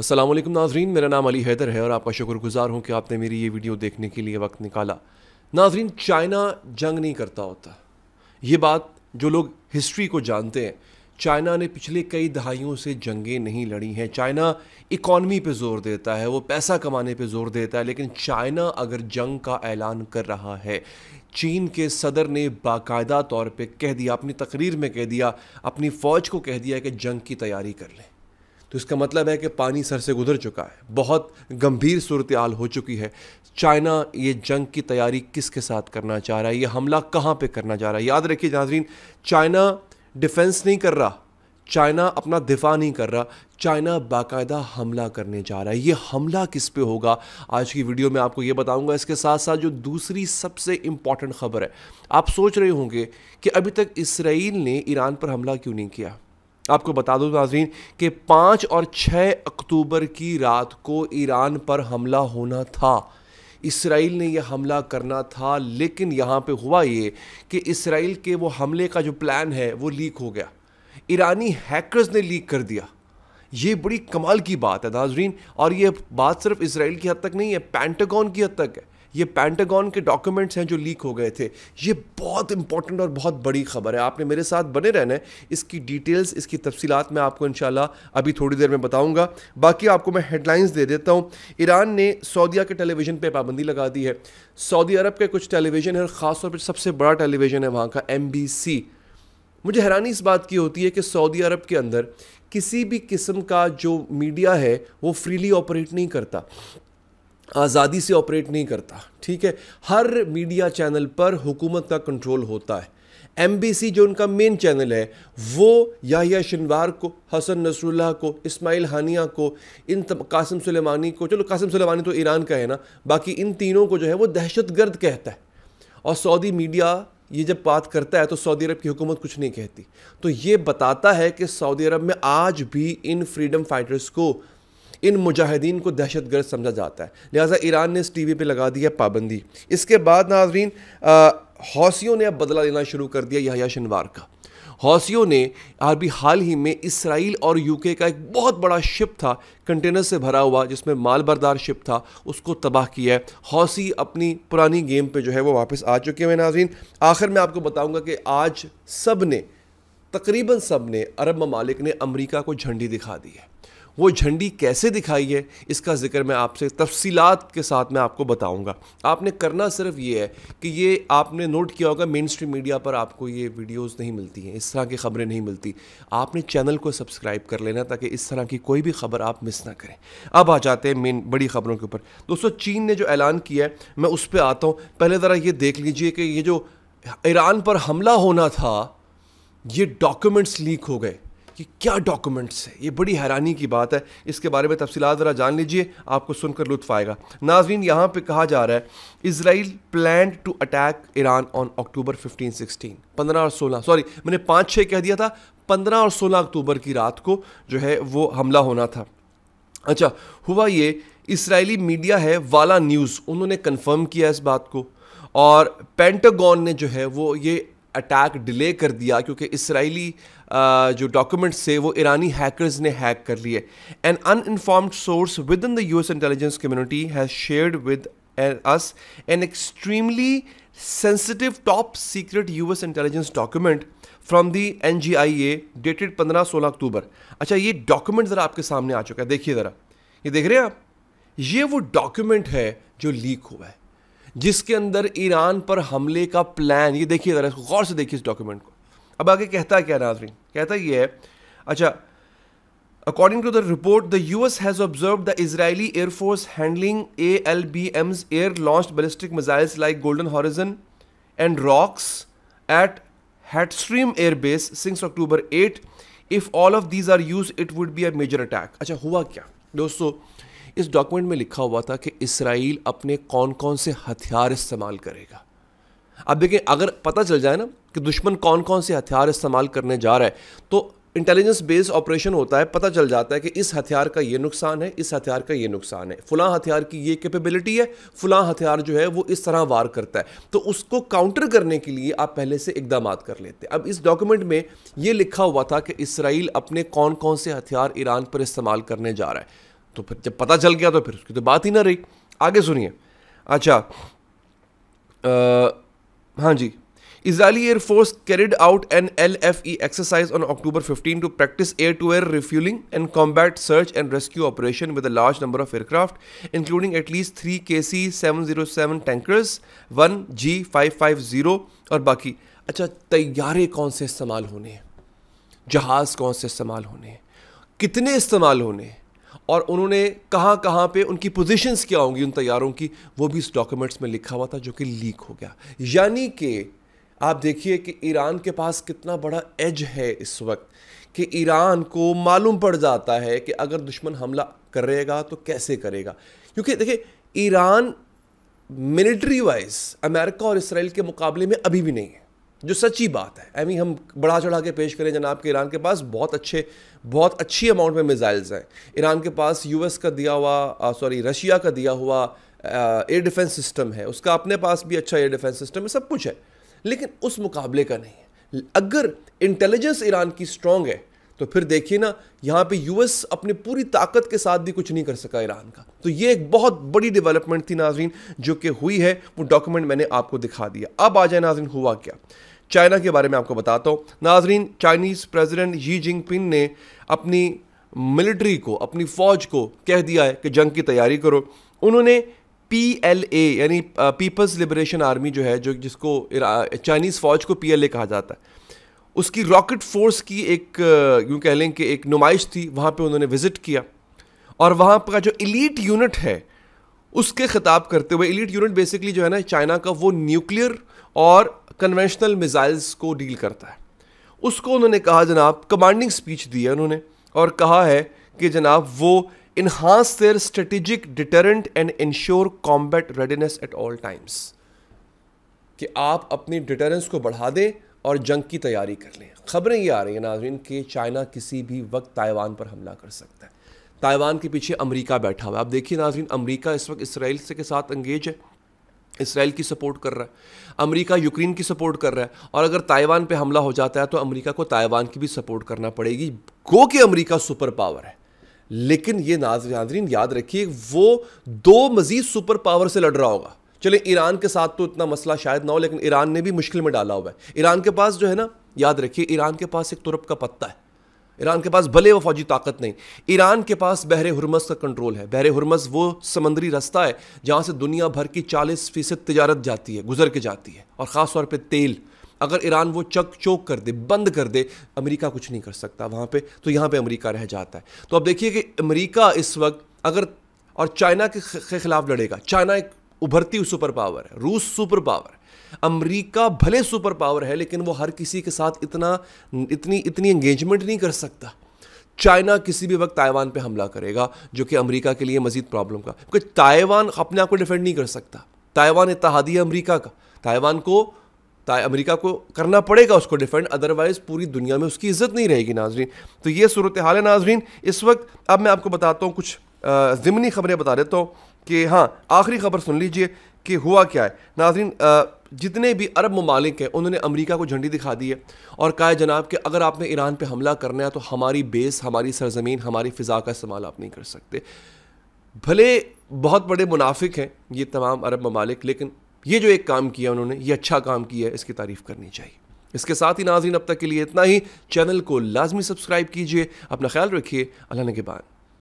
असलम नाजरीन मेरा नाम अली हैदर है और आपका शुक्रगुजार हूँ कि आपने मेरी ये वीडियो देखने के लिए वक्त निकाला नाजरीन चाइना जंग नहीं करता होता ये बात जो लोग हिस्ट्री को जानते हैं चाइना ने पिछले कई दहाइयों से जंगें नहीं लड़ी हैं चाइना इकॉनमी पे जोर देता है वो पैसा कमाने पे जोर देता है लेकिन चाइना अगर जंग का ऐलान कर रहा है चीन के सदर ने बाकायदा तौर पे कह दिया अपनी तकरीर में कह दिया अपनी फ़ौज को कह दिया कि जंग की तैयारी कर लें तो इसका मतलब है कि पानी सर से गुजर चुका है बहुत गंभीर सूरत हाल हो चुकी है चाइना ये जंग की तैयारी किसके साथ करना चाह रहा है ये हमला कहाँ पे करना चाह रहा है याद रखिए नाजरीन चाइना डिफेंस नहीं कर रहा चाइना अपना दिफा नहीं कर रहा चाइना बाकायदा हमला करने जा रहा है ये हमला किस पे होगा आज की वीडियो में आपको ये बताऊंगा इसके साथ साथ जो दूसरी सबसे इम्पॉर्टेंट खबर है आप सोच रहे होंगे कि अभी तक इसराइल ने ईरान पर हमला क्यों नहीं किया आपको बता दूं नाजीन कि पाँच और छः अक्टूबर की रात को ईरान पर हमला होना था इसराइल ने यह हमला करना था लेकिन यहाँ पे हुआ ये कि इसराइल के वो हमले का जो प्लान है वो लीक हो गया ईरानी हैकर्स ने लीक कर दिया ये बड़ी कमाल की बात है नाजरीन और ये बात सिर्फ इसराइल की हद तक नहीं है पैंटागॉन की हद तक है ये पेंटागॉन के डॉक्यूमेंट्स हैं जो लीक हो गए थे ये बहुत इंपॉर्टेंट और बहुत बड़ी खबर है आपने मेरे साथ बने रहना है इसकी डिटेल्स इसकी तफसीत मैं आपको इन अभी थोड़ी देर में बताऊँगा बाकी आपको मैं हेडलाइंस दे देता हूँ ईरान ने सऊदिया के टेलीविज़न पर पाबंदी लगा दी है सऊदी अरब के कुछ टेलीविज़न है ख़ासतौर पर सबसे बड़ा टेलीविज़न है वहाँ का एम मुझे हैरानी इस बात की होती है कि सऊदी अरब के अंदर किसी भी किस्म का जो मीडिया है वो फ्रीली ऑपरेट नहीं करता आज़ादी से ऑपरेट नहीं करता ठीक है हर मीडिया चैनल पर हुकूमत का कंट्रोल होता है एम जो उनका मेन चैनल है वो याहिया शनवार को हसन नसरुल्ला को इस्माइल हानिया को इन कासिम सुलेमानी को चलो कासिम सुलेमानी तो ईरान का है ना बाकी इन तीनों को जो है वो दहशत गर्द कहता है और सऊदी मीडिया ये जब बात करता है तो सऊदी अरब की हुकूमत कुछ नहीं कहती तो ये बताता है कि सऊदी अरब में आज भी इन फ्रीडम फाइटर्स को इन मुजाहिदीन को दहशत गर्द समझा जाता है लिहाजा ईरान ने इस टी वी पर लगा दी है पाबंदी इसके बाद नाजरीन हौसियों ने अब बदला लेना शुरू कर दिया यहाया शनवार का हौसियों ने अभी हाल ही में इसराइल और यूके का एक बहुत बड़ा शिप था कंटेनर से भरा हुआ जिसमें माल बरदार शिप था उसको तबाह किया है हौसी अपनी पुरानी गेम पे जो है वो वापस आ चुके हैं नाजरीन आखिर मैं आपको बताऊंगा कि आज सब ने तकरीबन सब ने अरब ममालिक ने अमरीका को झंडी दिखा दी है वो झंडी कैसे दिखाई है इसका ज़िक्र मैं आपसे तफसीलात के साथ मैं आपको बताऊंगा आपने करना सिर्फ ये है कि ये आपने नोट किया होगा मेन स्ट्रीम मीडिया पर आपको ये वीडियोस नहीं मिलती हैं इस तरह की खबरें नहीं मिलती आपने चैनल को सब्सक्राइब कर लेना ताकि इस तरह की कोई भी खबर आप मिस ना करें अब आ जाते हैं मेन बड़ी खबरों के ऊपर दोस्तों चीन ने जो ऐलान किया है मैं उस पर आता हूँ पहले ज़रा ये देख लीजिए कि ये जो ईरान पर हमला होना था ये डॉक्यूमेंट्स लीक हो गए कि क्या डॉक्यूमेंट्स है ये बड़ी हैरानी की बात है इसके बारे में तफसीत ज़रा जान लीजिए आपको सुनकर लुत्फ आएगा नाजरीन यहाँ पर कहा जा रहा है Israel plan to attack Iran on October fifteen sixteen पंद्रह और सोलह सॉरी मैंने पाँच छः कह दिया था पंद्रह और सोलह अक्टूबर की रात को जो है वो हमला होना था अच्छा हुआ ये इसराइली मीडिया है वाला न्यूज़ उन्होंने कन्फर्म किया इस बात को और पेंटागन ने जो है वो ये अटैक डिले कर दिया क्योंकि इसराइली जो डॉक्यूमेंट्स थे वो ईरानी हैकर्स ने हैक कर लिए an uninformed source within the U S intelligence community has shared with an extremely sensitive top secret U S intelligence document from the N G I A dated पंद्रह सोलह अक्टूबर अच्छा ये document ज़रा आपके सामने आ चुका है देखिए ज़रा ये देख रहे हैं आप ये वो डॉक्यूमेंट है जो लीक हुआ है जिसके अंदर ईरान पर हमले का प्लान ये देखिए ज़रा इसको गौर से देखिए इस डॉक्यूमेंट को अब आगे कहता क्या नाजरीन कहता ये है अच्छा According to the report, the US has observed the Israeli Air Force handling ALBM's air launched ballistic missiles like Golden Horizon and Rocks at Hatstream Air Base since October 8. If all of these are used, it would be a major attack. अच्छा हुआ क्या दोस्तों इस document में लिखा हुआ था कि इसराइल अपने कौन कौन से हथियार इस्तेमाल करेगा अब देखें अगर पता चल जाए ना कि दुश्मन कौन कौन से हथियार इस्तेमाल करने जा रहा है तो इंटेलिजेंस बेस्ड ऑपरेशन होता है पता चल जाता है कि इस हथियार का ये नुकसान है इस हथियार का ये नुकसान है फलां हथियार की ये कैपेबिलिटी है फलां हथियार जो है वो इस तरह वार करता है तो उसको काउंटर करने के लिए आप पहले से इकदाम कर लेते हैं अब इस डॉक्यूमेंट में ये लिखा हुआ था कि इसराइल अपने कौन कौन से हथियार ईरान पर इस्तेमाल करने जा रहा है तो फिर जब पता चल गया तो फिर उसकी तो बात ही ना रही आगे सुनिए अच्छा हाँ जी Israeli air force carried out an L F E exercise on October fifteen to practice air to air refuelling and combat search and rescue operation with a large number of aircraft including at least three K C seven zero seven tankers one G five five zero और बाकी अच्छा तैयारे कौन से इस्तेमाल होने हैं जहाज कौन से इस्तेमाल होने हैं कितने इस्तेमाल होने हैं और उन्होंने कहाँ कहाँ पे उनकी पोजीशंस क्या होंगी उन तैयारों की वो भी इस डॉक्यूमेंट्स में लिखा हुआ था जो कि लीक हो गया यानी कि आप देखिए कि ईरान के पास कितना बड़ा एज है इस वक्त कि ईरान को मालूम पड़ जाता है कि अगर दुश्मन हमला करेगा तो कैसे करेगा क्योंकि देखिए ईरान मिलिट्री वाइज अमेरिका और इसराइल के मुकाबले में अभी भी नहीं है जो सच्ची बात है आई मीन हम बढ़ा चढ़ा के पेश करें जनाब के ईरान के पास बहुत अच्छे बहुत अच्छी अमाउंट में मिज़ाइल्स हैं ईरान के पास यूएस का दिया हुआ सॉरी रशिया का दिया हुआ एयर डिफेंस सिस्टम है उसका अपने पास भी अच्छा एयर डिफेंस सिस्टम है सब कुछ है लेकिन उस मुकाबले का नहीं है अगर इंटेलिजेंस ईरान की स्ट्रांग है तो फिर देखिए ना यहाँ पे यूएस अपने पूरी ताकत के साथ भी कुछ नहीं कर सका ईरान का तो ये एक बहुत बड़ी डेवलपमेंट थी नाजरीन जो कि हुई है वो डॉक्यूमेंट मैंने आपको दिखा दिया अब आ जाए नाजरीन हुआ क्या चाइना के बारे में आपको बताता हूँ नाजरीन चाइनीज़ प्रेजिडेंट यी जिनपिंग ने अपनी मिलिट्री को अपनी फ़ौज को कह दिया है कि जंग की तैयारी करो उन्होंने पी एल ए यानी पीपल्स लिबरेशन आर्मी जो है जो जिसको चाइनीज़ फ़ौज को पी एल ए कहा जाता है उसकी रॉकेट फोर्स की एक यूँ कह लें कि एक नुमाइश थी वहाँ पे उन्होंने विज़िट किया और वहाँ का जो इलीट यूनिट है उसके ख़िताब करते हुए इलीट यूनिट बेसिकली जो है ना चाइना का वो न्यूक्लियर और कन्वेंशनल मिज़ाइल्स को डील करता है उसको उन्होंने कहा जनाब कमांडिंग स्पीच दी है उन्होंने और कहा है कि जनाब वो enhance their strategic deterrent and ensure combat readiness at all times कि आप अपनी डिटरेंस को बढ़ा दें और जंग की तैयारी कर लें खबरें ये आ रही हैं नाजरीन कि चाइना किसी भी वक्त ताइवान पर हमला कर सकता है ताइवान के पीछे अमेरिका बैठा हुआ है आप देखिए नाजरीन अमेरिका इस वक्त इसराइल से के साथ अंगेज है इसराइल की सपोर्ट कर रहा है अमेरिका यूक्रेन की सपोर्ट कर रहा है और अगर ताइवान पे हमला हो जाता है तो अमेरिका को ताइवान की भी सपोर्ट करना पड़ेगी गो कि अमेरिका सुपर पावर है लेकिन ये नाजरीन याद रखिए वो दो मज़ीद सुपर पावर से लड़ रहा होगा चले ईरान के साथ तो इतना मसला शायद ना हो लेकिन ईरान ने भी मुश्किल में डाला हुआ है ईरान के पास जो है ना याद रखिए ईरान के पास एक तुरप का पत्ता है ईरान के पास भले वो फौजी ताकत नहीं ईरान के पास बहर हरमस का कंट्रोल है बहर हरमस वो समंदरी रास्ता है जहाँ से दुनिया भर की चालीस फीसद तजारत जाती है गुजर के जाती है और ख़ास तौर पर तेल अगर ईरान वो चक चौक कर दे बंद कर दे अमेरिका कुछ नहीं कर सकता वहाँ पे तो यहाँ पे अमेरिका रह जाता है तो अब देखिए कि अमेरिका इस वक्त अगर और चाइना के खिलाफ लड़ेगा चाइना एक उभरती हुई सुपर पावर है रूस सुपर पावर अमेरिका भले सुपर पावर है लेकिन वो हर किसी के साथ इतना इतनी इतनी एंगेजमेंट नहीं कर सकता चाइना किसी भी वक्त ताइवान पे हमला करेगा जो कि अमेरिका के लिए मजीद प्रॉब्लम का क्योंकि ताइवान अपने आप को डिफेंड नहीं कर सकता ताइवान इतिहादी है अमरीका का ताइवान को अमेरिका को करना पड़ेगा उसको डिफेंड अदरवाइज़ पूरी दुनिया में उसकी इज्जत नहीं रहेगी नाजरीन तो ये सूरत हाल है नाजरीन इस वक्त अब मैं आपको बताता हूँ कुछ ज़मनी ख़बरें बता देता हूँ कि हाँ आखिरी खबर सुन लीजिए कि हुआ क्या है नाजरीन जितने भी अरब ममालिक हैं उन्होंने अमेरिका को झंडी दिखा दी है और कहा है जनाब कि अगर आपने ईरान पे हमला करना है तो हमारी बेस हमारी सरजमीन हमारी फ़िज़ा का इस्तेमाल आप नहीं कर सकते भले बहुत बड़े मुनाफिक हैं ये तमाम अरब ममालिक लेकिन ये जो एक काम किया उन्होंने ये अच्छा काम किया है इसकी तारीफ़ करनी चाहिए इसके साथ ही नाजरीन अब तक के लिए इतना ही चैनल को लाजमी सब्सक्राइब कीजिए अपना ख्याल रखिए अल्लाह के बाद